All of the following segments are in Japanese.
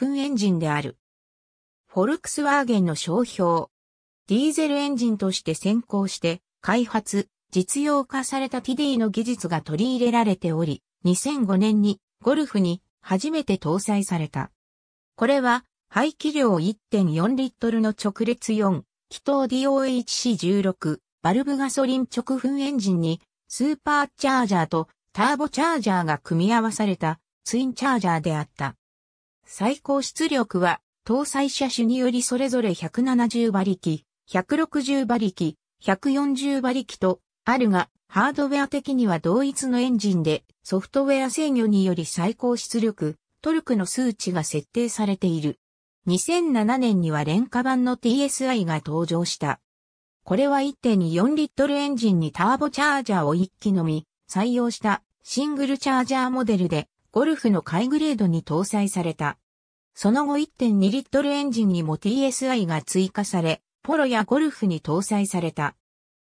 噴エンジンである。フォルクスワーゲンの商標。ディーゼルエンジンとして先行して、開発、実用化されたティディの技術が取り入れられており、2005年にゴルフに初めて搭載された。これは排気量1.4リットルの直列4、気筒 DOHC16、バルブガソリン直噴エンジンにスーパーチャージャーとターボチャージャーが組み合わされたツインチャージャーであった。最高出力は、搭載車種によりそれぞれ170馬力、160馬力、140馬力と、あるが、ハードウェア的には同一のエンジンで、ソフトウェア制御により最高出力、トルクの数値が設定されている。2007年には廉価版の TSI が登場した。これは1.4リットルエンジンにターボチャージャーを1機のみ、採用したシングルチャージャーモデルで、ゴルフの下グレードに搭載された。その後1.2リットルエンジンにも TSI が追加され、ポロやゴルフに搭載された。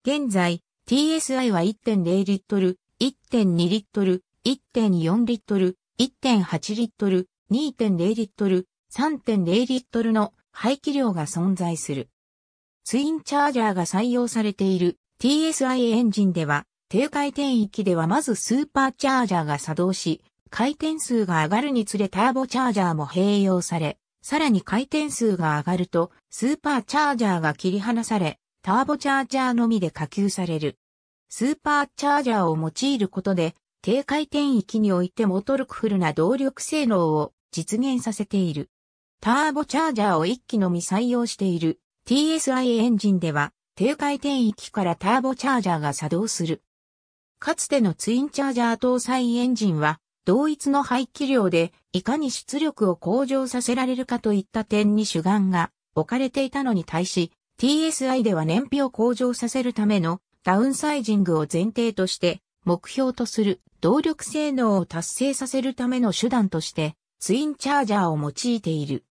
現在、TSI は1.0リットル、1.2リットル、1.4リットル、1.8リットル、2.0リットル、3.0リットルの排気量が存在する。ツインチャージャーが採用されている TSI エンジンでは、低回転域ではまずスーパーチャージャーが作動し、回転数が上がるにつれターボチャージャーも併用され、さらに回転数が上がると、スーパーチャージャーが切り離され、ターボチャージャーのみで下級される。スーパーチャージャーを用いることで、低回転域においてもトルクフルな動力性能を実現させている。ターボチャージャーを1機のみ採用している TSI エンジンでは、低回転域からターボチャージャーが作動する。かつてのツインチャージャー搭載エンジンは、同一の排気量でいかに出力を向上させられるかといった点に主眼が置かれていたのに対し、TSI では燃費を向上させるためのダウンサイジングを前提として目標とする動力性能を達成させるための手段としてツインチャージャーを用いている。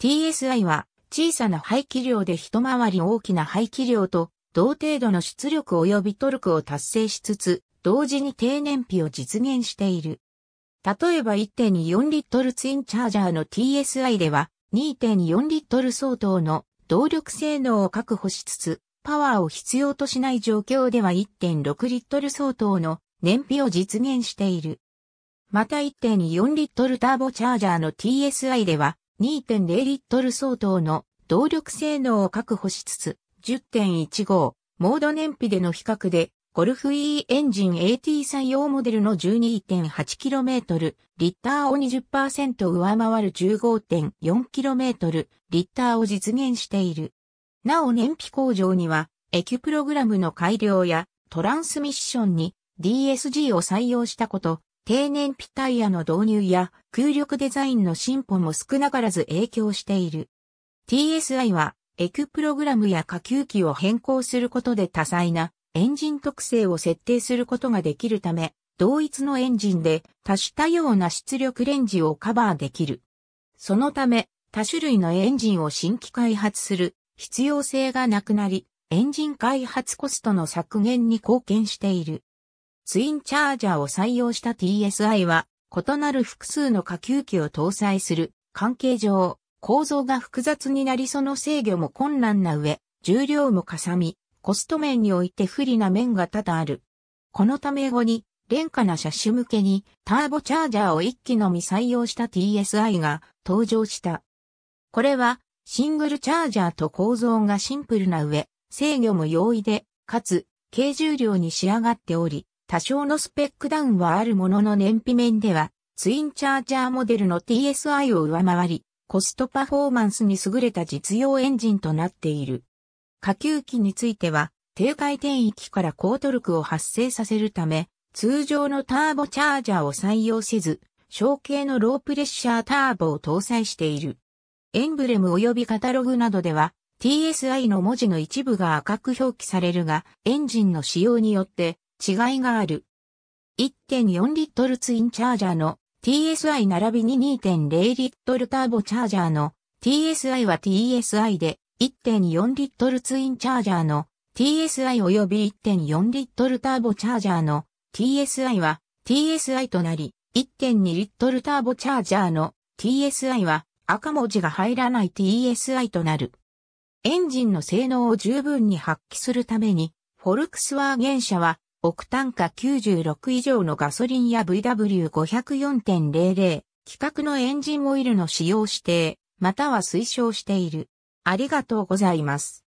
TSI は小さな排気量で一回り大きな排気量と同程度の出力及びトルクを達成しつつ、同時に低燃費を実現している。例えば1.4リットルツインチャージャーの TSI では2.4リットル相当の動力性能を確保しつつ、パワーを必要としない状況では1.6リットル相当の燃費を実現している。また1.4リットルターボチャージャーの TSI では2.0リットル相当の動力性能を確保しつつ、10.15モード燃費での比較でゴルフ E エンジン AT 採用モデルの 12.8km、リッターを20%上回る 15.4km、リッターを実現している。なお燃費向上には、エキュプログラムの改良やトランスミッションに DSG を採用したこと、低燃費タイヤの導入や空力デザインの進歩も少なからず影響している。TSI はエクプログラムや下級機を変更することで多彩なエンジン特性を設定することができるため、同一のエンジンで多種多様な出力レンジをカバーできる。そのため、多種類のエンジンを新規開発する必要性がなくなり、エンジン開発コストの削減に貢献している。ツインチャージャーを採用した TSI は、異なる複数の下級機を搭載する関係上、構造が複雑になりその制御も困難な上、重量もかさみ、コスト面において不利な面が多々ある。このため後に、廉価な車種向けにターボチャージャーを一機のみ採用した TSI が登場した。これは、シングルチャージャーと構造がシンプルな上、制御も容易で、かつ、軽重量に仕上がっており、多少のスペックダウンはあるものの燃費面では、ツインチャージャーモデルの TSI を上回り、コストパフォーマンスに優れた実用エンジンとなっている。下級機については、低回転域から高トルクを発生させるため、通常のターボチャージャーを採用せず、小型のロープレッシャーターボを搭載している。エンブレム及びカタログなどでは、TSI の文字の一部が赤く表記されるが、エンジンの使用によって違いがある。1.4リットルツインチャージャーの TSI 並びに2.0リットルターボチャージャーの TSI は TSI で1.4リットルツインチャージャーの TSI 及び1.4リットルターボチャージャーの TSI は TSI となり、1.2リットルターボチャージャーの TSI は赤文字が入らない TSI となる。エンジンの性能を十分に発揮するために、フォルクスワーゲン社は、億単価96以上のガソリンや VW504.00 規格のエンジンオイルの使用指定、または推奨している。ありがとうございます。